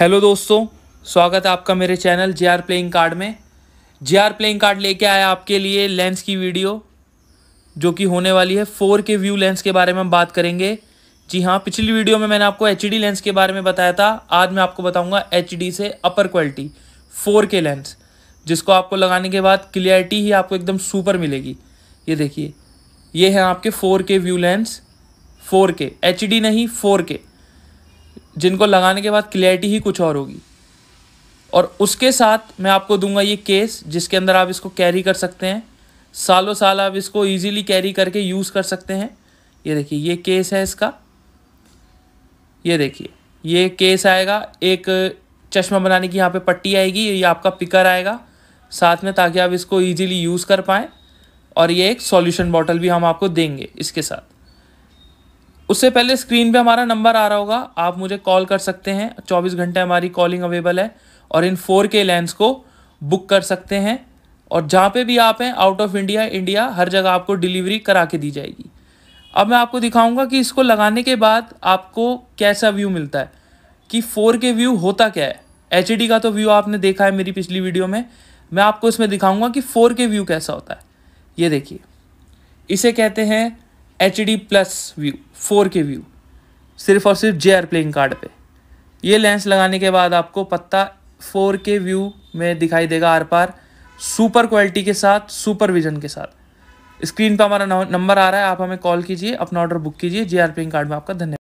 hello दोस्तों स्वागत है आपका मेरे channel J R playing card में जे आर प्लेइंग कार्ड लेके आया आपके लिए लेंस की वीडियो जो कि होने वाली है फोर के व्यू लेंस के बारे में हम बात करेंगे जी हाँ पिछली वीडियो में मैंने आपको एच डी लेंस के बारे में बताया था आज मैं आपको बताऊँगा एच डी से upper quality four K lens जिसको आपको लगाने के बाद क्लियरिटी ही आपको एकदम सुपर मिलेगी ये देखिए ये है आपके four K view lens four K HD डी नहीं फोर के जिनको लगाने के बाद क्लियरिटी ही कुछ और होगी और उसके साथ मैं आपको दूंगा ये केस जिसके अंदर आप इसको कैरी कर सकते हैं सालों साल आप इसको इजीली कैरी करके यूज़ कर सकते हैं ये देखिए ये केस है इसका ये देखिए ये केस आएगा एक चश्मा बनाने की यहाँ पे पट्टी आएगी ये आपका पिकर आएगा साथ में ताकि आप इसको ईज़िली यूज़ कर पाएँ और ये एक सॉल्यूशन बॉटल भी हम आपको देंगे इसके साथ उससे पहले स्क्रीन पे हमारा नंबर आ रहा होगा आप मुझे कॉल कर सकते हैं 24 घंटे हमारी कॉलिंग अवेलेबल है और इन 4K लेंस को बुक कर सकते हैं और जहाँ पे भी आप हैं आउट ऑफ इंडिया इंडिया हर जगह आपको डिलीवरी करा के दी जाएगी अब मैं आपको दिखाऊंगा कि इसको लगाने के बाद आपको कैसा व्यू मिलता है कि फोर व्यू होता क्या है एच e का तो व्यू आपने देखा है मेरी पिछली वीडियो में मैं आपको इसमें दिखाऊँगा कि फोर व्यू कैसा होता है ये देखिए इसे कहते हैं H D plus view four K view सिर्फ और सिर्फ जे आर प्लेइंग कार्ड पे ये लेंस लगाने के बाद आपको पत्ता फोर के व्यू में दिखाई देगा आर पार सुपर क्वालिटी के साथ सुपर विजन के साथ स्क्रीन पर हमारा नंबर आ रहा है आप हमें कॉल कीजिए अपना ऑर्डर बुक कीजिए जे आर प्लेइंग कार्ड में आपका धन्यवाद